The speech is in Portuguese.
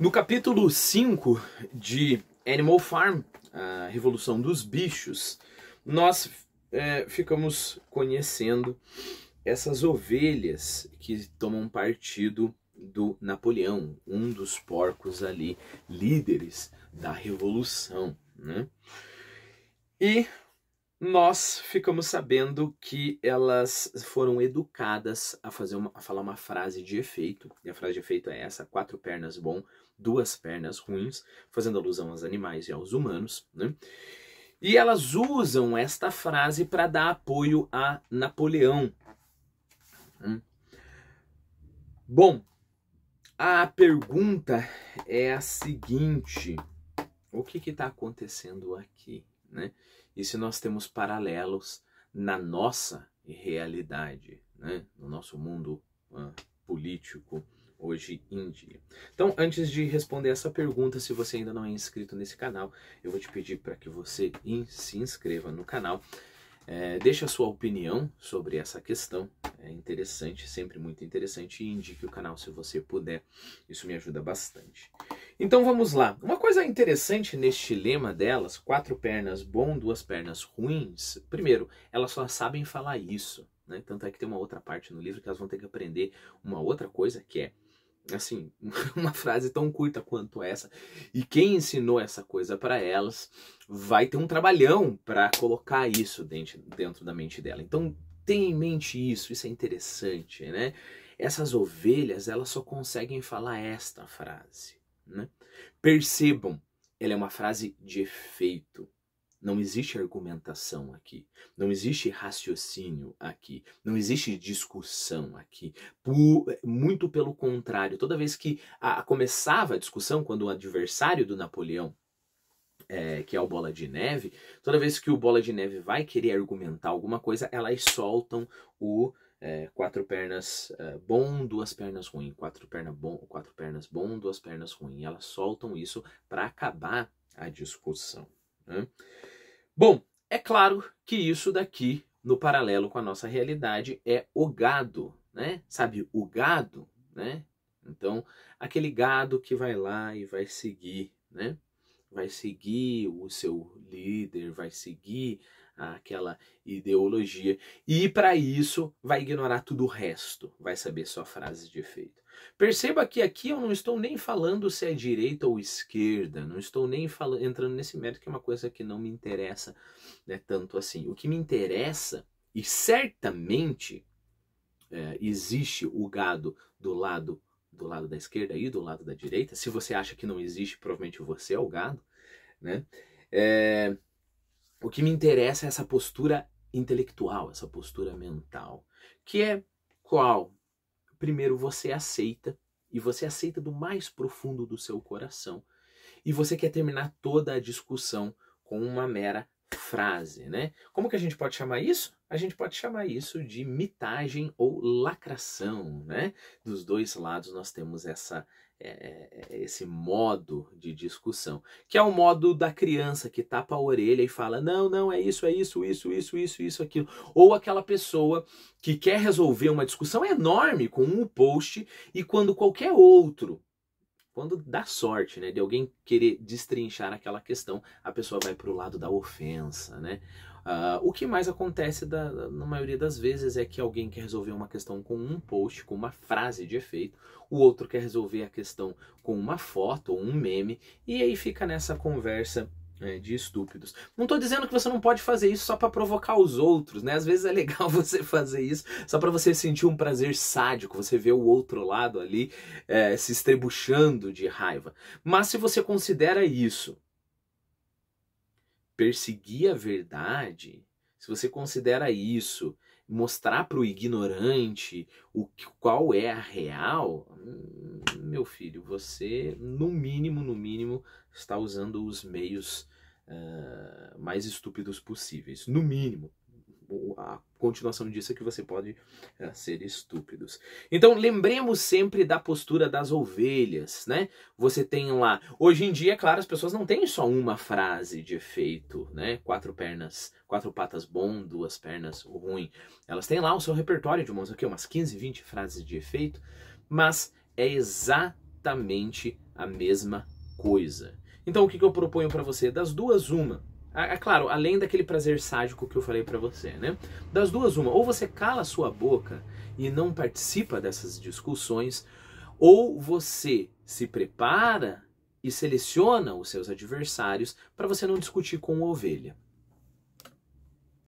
No capítulo 5 de Animal Farm, a Revolução dos Bichos, nós é, ficamos conhecendo essas ovelhas que tomam partido do Napoleão, um dos porcos ali líderes da Revolução. Né? E nós ficamos sabendo que elas foram educadas a, fazer uma, a falar uma frase de efeito. E a frase de efeito é essa: quatro pernas bom, duas pernas ruins, fazendo alusão aos animais e aos humanos. Né? E elas usam esta frase para dar apoio a Napoleão. Hum. Bom, a pergunta é a seguinte: o que está acontecendo aqui? Né? E se nós temos paralelos na nossa realidade, né? no nosso mundo uh, político hoje em dia. Então, antes de responder essa pergunta, se você ainda não é inscrito nesse canal, eu vou te pedir para que você se inscreva no canal é, deixe a sua opinião sobre essa questão. É interessante, sempre muito interessante. E indique o canal se você puder. Isso me ajuda bastante. Então vamos lá. Uma coisa interessante neste lema delas, quatro pernas bom, duas pernas ruins. Primeiro, elas só sabem falar isso. Né? Tanto é que tem uma outra parte no livro que elas vão ter que aprender uma outra coisa que é assim, uma frase tão curta quanto essa. E quem ensinou essa coisa para elas vai ter um trabalhão para colocar isso dentro, dentro da mente dela. Então, tenha em mente isso, isso é interessante, né? Essas ovelhas, elas só conseguem falar esta frase, né? Percebam, ela é uma frase de efeito. Não existe argumentação aqui, não existe raciocínio aqui, não existe discussão aqui. Por, é, muito pelo contrário, toda vez que a, a começava a discussão, quando o adversário do Napoleão é, que é o Bola de Neve, toda vez que o Bola de Neve vai querer argumentar alguma coisa, elas soltam o é, quatro pernas é, bom, duas pernas ruim, quatro, perna bom, quatro pernas bom, duas pernas ruim. Elas soltam isso para acabar a discussão. Né? Bom, é claro que isso daqui, no paralelo com a nossa realidade, é o gado, né? Sabe, o gado, né? Então, aquele gado que vai lá e vai seguir, né? Vai seguir o seu líder, vai seguir aquela ideologia. E para isso vai ignorar tudo o resto, vai saber só frases de efeito. Perceba que aqui eu não estou nem falando se é direita ou esquerda, não estou nem falando, entrando nesse mérito, que é uma coisa que não me interessa né, tanto assim. O que me interessa, e certamente é, existe o gado do lado do lado da esquerda e do lado da direita. Se você acha que não existe, provavelmente você é o gado, né? É, o que me interessa é essa postura intelectual, essa postura mental, que é qual? primeiro você aceita, e você aceita do mais profundo do seu coração, e você quer terminar toda a discussão com uma mera frase, né? Como que a gente pode chamar isso? A gente pode chamar isso de mitagem ou lacração, né? Dos dois lados nós temos essa é, é, é, esse modo de discussão, que é o modo da criança que tapa a orelha e fala: não, não, é isso, é isso, isso, isso, isso, isso, aquilo. Ou aquela pessoa que quer resolver uma discussão enorme com um post e quando qualquer outro, quando dá sorte, né, de alguém querer destrinchar aquela questão, a pessoa vai para o lado da ofensa, né? Uh, o que mais acontece da, na maioria das vezes é que alguém quer resolver uma questão com um post, com uma frase de efeito, o outro quer resolver a questão com uma foto ou um meme, e aí fica nessa conversa é, de estúpidos. Não estou dizendo que você não pode fazer isso só para provocar os outros, né? Às vezes é legal você fazer isso só para você sentir um prazer sádico, você ver o outro lado ali é, se estrebuchando de raiva. Mas se você considera isso perseguir a verdade, se você considera isso, mostrar para o ignorante o qual é a real, hum, meu filho, você no mínimo, no mínimo, está usando os meios uh, mais estúpidos possíveis, no mínimo a continuação disso é que você pode é, ser estúpidos. Então lembremos sempre da postura das ovelhas, né? Você tem lá. Hoje em dia, é claro, as pessoas não têm só uma frase de efeito, né? Quatro pernas, quatro patas bom, duas pernas ruim. Elas têm lá o seu repertório de umas, aqui, umas 15, 20 frases de efeito, mas é exatamente a mesma coisa. Então o que, que eu proponho para você? Das duas, uma é, é claro, além daquele prazer sádico que eu falei para você, né? Das duas, uma, ou você cala sua boca e não participa dessas discussões, ou você se prepara e seleciona os seus adversários para você não discutir com ovelha.